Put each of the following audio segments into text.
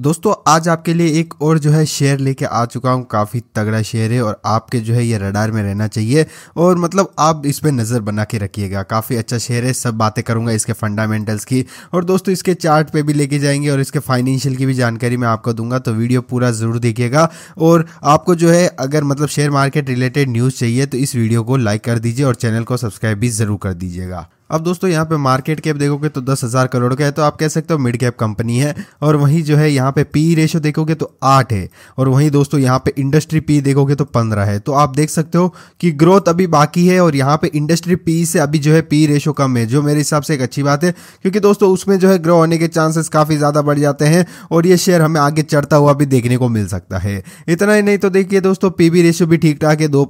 दोस्तों आज आपके लिए एक और जो है शेयर लेके आ चुका हूँ काफ़ी तगड़ा शेयर है और आपके जो है ये रडार में रहना चाहिए और मतलब आप इस पर नज़र बना के रखिएगा काफ़ी अच्छा शेयर है सब बातें करूँगा इसके फंडामेंटल्स की और दोस्तों इसके चार्ट पे भी लेके जाएंगे और इसके फाइनेंशियल की भी जानकारी मैं आपको दूंगा तो वीडियो पूरा ज़रूर देखिएगा और आपको जो है अगर मतलब शेयर मार्केट रिलेटेड न्यूज़ चाहिए तो इस वीडियो को लाइक कर दीजिए और चैनल को सब्सक्राइब भी ज़रूर कर दीजिएगा अब दोस्तों यहाँ पे मार्केट कैप देखोगे तो दस हज़ार करोड़ का है तो आप कह सकते हो मिड कैप कंपनी है और वहीं जो है यहाँ पे पी रेशो e देखोगे तो आठ है और वहीं दोस्तों यहाँ पे इंडस्ट्री पी e देखोगे तो पंद्रह है तो आप देख सकते हो कि ग्रोथ अभी बाकी है और यहाँ पे इंडस्ट्री पी e से अभी जो है पी रेशो कम है जो मेरे हिसाब से एक अच्छी बात है क्योंकि दोस्तों उसमें जो है ग्रो होने के चांसेस काफ़ी ज़्यादा बढ़ जाते हैं और ये शेयर हमें आगे चढ़ता हुआ भी देखने को मिल सकता है इतना ही नहीं तो देखिए दोस्तों पी बी रेशो भी ठीक ठाक है दो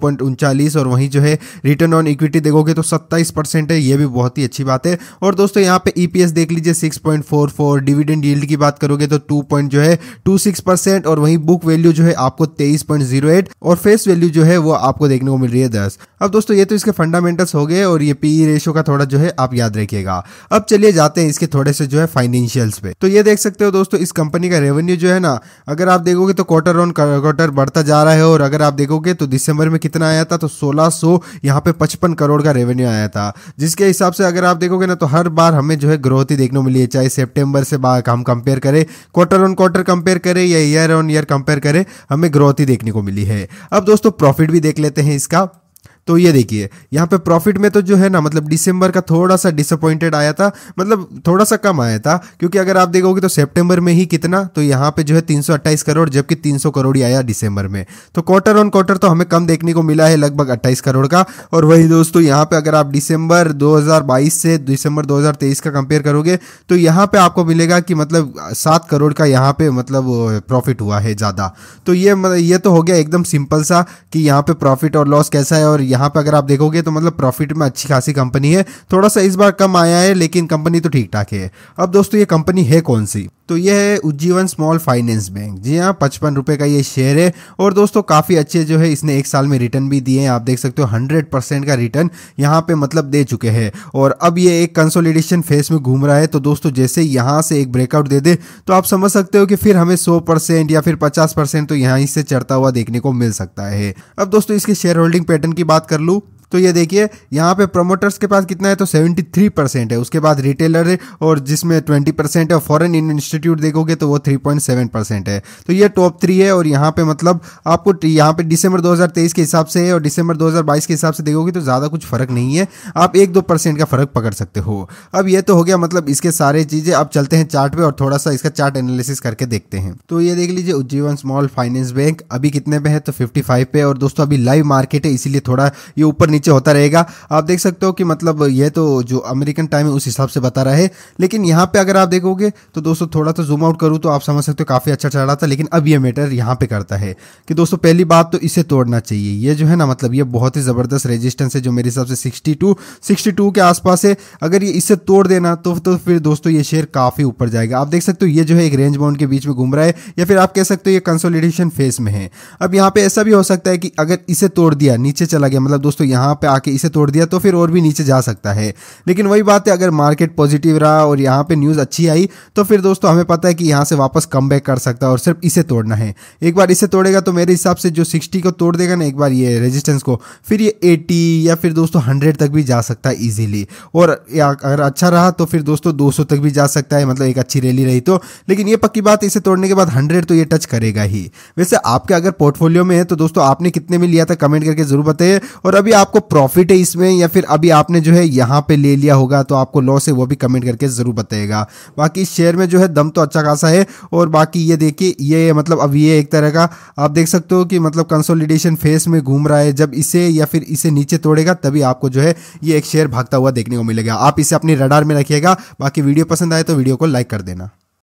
और वहीं जो है रिटर्न ऑन इक्विटी देखोगे तो सत्ताईस है ये भी बहुत बहुत ही अच्छी बात है और दोस्तों यहाँ पे ईपीएस e देख लीजिए 6.44 डिविडेंड यील्ड की बात करोगे तो 2 पॉइंट जो है 26 परसेंट और वहीं बुक वैल्यू जो है आपको 23.08 और फेस वैल्यू जो है वो आपको देखने को मिल रही है दस अब दोस्तों ये तो इसके फंडामेंटल्स हो गए और ये पीई रेशो e का थोड़ा जो है आप याद रखिएगा अब चलिए जाते हैं इसके थोड़े से जो है फाइनेंशियल्स पे तो ये देख सकते हो दोस्तों इस कंपनी का रेवेन्यू जो है ना अगर आप देखोगे तो क्वार्टर ऑन क्वार्टर बढ़ता जा रहा है और अगर आप देखोगे तो दिसंबर में कितना आया था तो सोलह सो यहाँ पे पचपन करोड़ का रेवेन्यू आया था जिसके हिसाब से अगर आप देखोगे ना तो हर बार हमें जो है ग्रोथ ही देखने मिली है चाहे सेप्टेम्बर से हम कंपेयर करें क्वार्टर ऑन क्वार्टर कंपेयर करें या ईयर ऑन ईयर कंपेयर करें हमें ग्रोथ ही देखने को मिली है अब दोस्तों प्रॉफिट भी देख लेते हैं इसका तो ये देखिए यहाँ पे प्रॉफिट में तो जो है ना मतलब दिसंबर का थोड़ा सा डिसअपॉइंटेड आया था मतलब थोड़ा सा कम आया था क्योंकि अगर आप देखोगे तो सितंबर में ही कितना तो यहाँ पे जो है तीन करोड़ जबकि 300 करोड़ ही आया दिसंबर में तो क्वार्टर ऑन क्वार्टर तो हमें कम देखने को मिला है लगभग अट्ठाईस करोड़ का और वही दोस्तों यहाँ पे अगर आप दिसंबर दो से दिसंबर दो का कंपेयर करोगे तो यहाँ पे आपको मिलेगा कि मतलब सात करोड़ का यहाँ पे मतलब प्रॉफिट हुआ है ज़्यादा तो ये मतलब, ये तो हो गया एकदम सिंपल सा कि यहाँ पे प्रॉफिट और लॉस कैसा है और यहाँ पे अगर आप देखोगे तो मतलब प्रॉफिट में अच्छी खासी कंपनी है थोड़ा सा इस बार कम आया है लेकिन कंपनी तो ठीक ठाक है अब दोस्तों ये कंपनी है कौन सी तो ये है उज्जीवन स्मॉल फाइनेंस बैंक जी हाँ पचपन रुपये का ये शेयर है और दोस्तों काफ़ी अच्छे जो है इसने एक साल में रिटर्न भी दिए हैं आप देख सकते हो हंड्रेड परसेंट का रिटर्न यहाँ पे मतलब दे चुके हैं और अब ये एक कंसोलिडेशन फेस में घूम रहा है तो दोस्तों जैसे यहाँ से एक ब्रेकआउट दे दे तो आप समझ सकते हो कि फिर हमें सौ परसेंट या फिर पचास परसेंट तो यहाँ से चढ़ता हुआ देखने को मिल सकता है अब दोस्तों इसके शेयर होल्डिंग पैटर्न की बात कर लूँ तो ये देखिए यहाँ पे प्रमोटर्स के पास कितना है तो 73 परसेंट है उसके बाद रिटेलर और जिसमें 20 परसेंट है फॉरेन इंस्टीट्यूट देखोगे तो वो 3.7 परसेंट है तो ये टॉप थ्री है और यहाँ पे मतलब आपको यहाँ पे दिसंबर 2023 के हिसाब से है और दिसंबर 2022 के हिसाब से देखोगे तो ज़्यादा कुछ फ़र्क नहीं है आप एक दो परसेंट का फ़र्क पकड़ सकते हो अब ये तो हो गया मतलब इसके सारे चीज़ें अब चलते हैं चार्ट पे और थोड़ा सा इसका चार्ट एनालिसिस करके देखते हैं तो ये देख लीजिए उज्जीवन स्मॉल फाइनेंस बैंक अभी कितने पे है तो 55 पे और दोस्तों अभी लाइव मार्केट है इसीलिए थोड़ा ये ऊपर नीचे होता रहेगा आप देख सकते हो कि मतलब यह तो जो अमेरिकन टाइम है उस हिसाब से बता रहा है लेकिन यहाँ पे अगर आप देखोगे तो दोस्तों थोड़ा सा जूम आउट करूँ तो आप समझ सकते हो काफ़ी अच्छा चल रहा था लेकिन अब यह मैटर यहाँ पे करता है कि दोस्तों पहली बात तो इसे तोड़ना चाहिए ये जो है ना मतलब ये बहुत ही ज़बरदस्त रेजिस्टेंस है जो मेरे हिसाब से सिक्सटी टू सिक्सटी टू के आसपास है अगर ये इसे तोड़ देना तो, तो फिर दोस्तों ये शेयर काफ़ी ऊपर जाएगा आप देख सकते हो ये जो है एक रेंज बाउंड के बीच में घूम रहा है या फिर आप कह सकते हो ये कंसोलिडेशन फेज में है अब यहाँ पे ऐसा भी हो सकता है कि अगर इसे तोड़ दिया नीचे चला गया मतलब दोस्तों यहाँ यहाँ पे आके इसे तोड़ दिया तो फिर और भी नीचे जा सकता है लेकिन वही बात है अगर मार्केट पॉजिटिव रहा और यहाँ पे न्यूज़ अच्छी आई तो फिर दोस्तों हमें पता है कि यहाँ से वापस कम कर सकता है और सिर्फ इसे तोड़ना है एक बार इसे तोड़ेगा तो मेरे हिसाब से जो सिक्सटी को तोड़ देगा ना एक बार ये रेजिस्टेंस को फिर ये एटी या फिर दोस्तों हंड्रेड तक भी जा सकता है ईजिली और अगर अच्छा रहा तो फिर दोस्तों दो सौ तक भी जा सकता है मतलब एक अच्छी रैली रही तो लेकिन ये पक्की बात इसे तोड़ने के बाद हंड्रेड तो ये टच करेगा ही वैसे आपके अगर पोर्टफोलियो में है तो दोस्तों आपने कितने में लिया था कमेंट करके जरूर बताइए और अभी आपको आपको प्रॉफिट है इसमें या फिर अभी आपने जो है यहाँ पे ले लिया होगा तो आपको लॉस है वो भी कमेंट करके ज़रूर बताएगा बाकी शेयर में जो है दम तो अच्छा खासा है और बाकी ये देखिए ये मतलब अब ये एक तरह का आप देख सकते हो कि मतलब कंसोलिडेशन फेस में घूम रहा है जब इसे या फिर इसे नीचे तोड़ेगा तभी आपको जो है ये एक शेयर भागता हुआ देखने को मिलेगा आप इसे अपने रडार में रखिएगा बाकी वीडियो पसंद आए तो वीडियो को लाइक कर देना